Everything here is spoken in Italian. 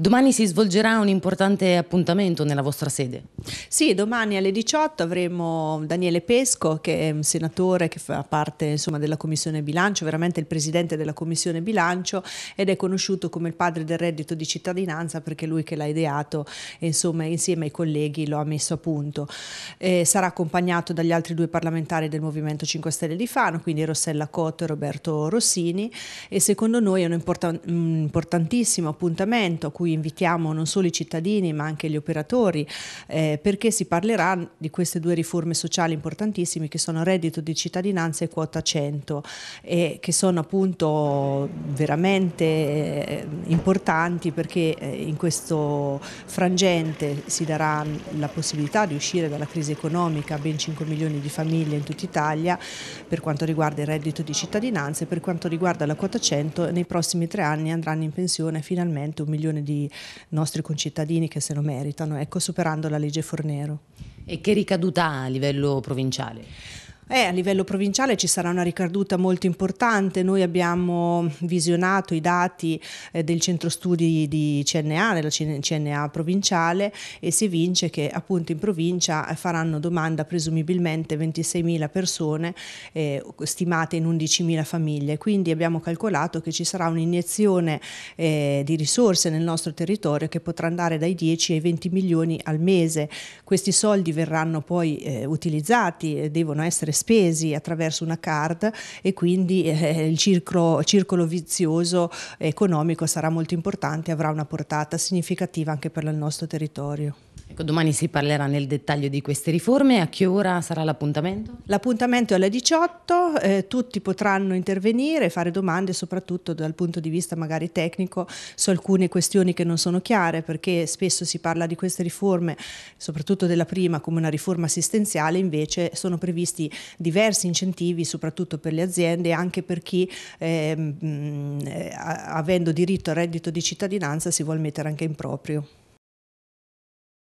Domani si svolgerà un importante appuntamento nella vostra sede. Sì, domani alle 18 avremo Daniele Pesco, che è un senatore che fa parte insomma, della Commissione Bilancio, veramente il presidente della Commissione Bilancio ed è conosciuto come il padre del reddito di cittadinanza perché è lui che l'ha ideato e insomma, insieme ai colleghi lo ha messo a punto. Eh, sarà accompagnato dagli altri due parlamentari del Movimento 5 Stelle di Fano, quindi Rossella Cotto e Roberto Rossini e secondo noi è un, important un importantissimo appuntamento a cui cui invitiamo non solo i cittadini ma anche gli operatori, eh, perché si parlerà di queste due riforme sociali importantissime che sono reddito di cittadinanza e quota 100 e che sono appunto veramente eh, importanti perché eh, in questo frangente si darà la possibilità di uscire dalla crisi economica a ben 5 milioni di famiglie in tutta Italia per quanto riguarda il reddito di cittadinanza e per quanto riguarda la quota 100 nei prossimi tre anni andranno in pensione finalmente un milione di di nostri concittadini che se lo meritano, ecco, superando la legge Fornero. E che ricaduta ha a livello provinciale? Eh, a livello provinciale ci sarà una ricaduta molto importante, noi abbiamo visionato i dati eh, del centro studi di CNA, della CNA provinciale e si evince che appunto in provincia eh, faranno domanda presumibilmente 26.000 persone eh, stimate in 11.000 famiglie, quindi abbiamo calcolato che ci sarà un'iniezione eh, di risorse nel nostro territorio che potrà andare dai 10 ai 20 milioni al mese, questi soldi verranno poi eh, utilizzati, devono essere spesi attraverso una card e quindi eh, il circolo, circolo vizioso economico sarà molto importante e avrà una portata significativa anche per il nostro territorio. Ecco, domani si parlerà nel dettaglio di queste riforme. A che ora sarà l'appuntamento? L'appuntamento è alle 18, eh, tutti potranno intervenire, fare domande, soprattutto dal punto di vista magari tecnico, su alcune questioni che non sono chiare, perché spesso si parla di queste riforme, soprattutto della prima, come una riforma assistenziale, invece sono previsti diversi incentivi, soprattutto per le aziende, e anche per chi, ehm, mm, eh, avendo diritto al reddito di cittadinanza, si vuole mettere anche in proprio.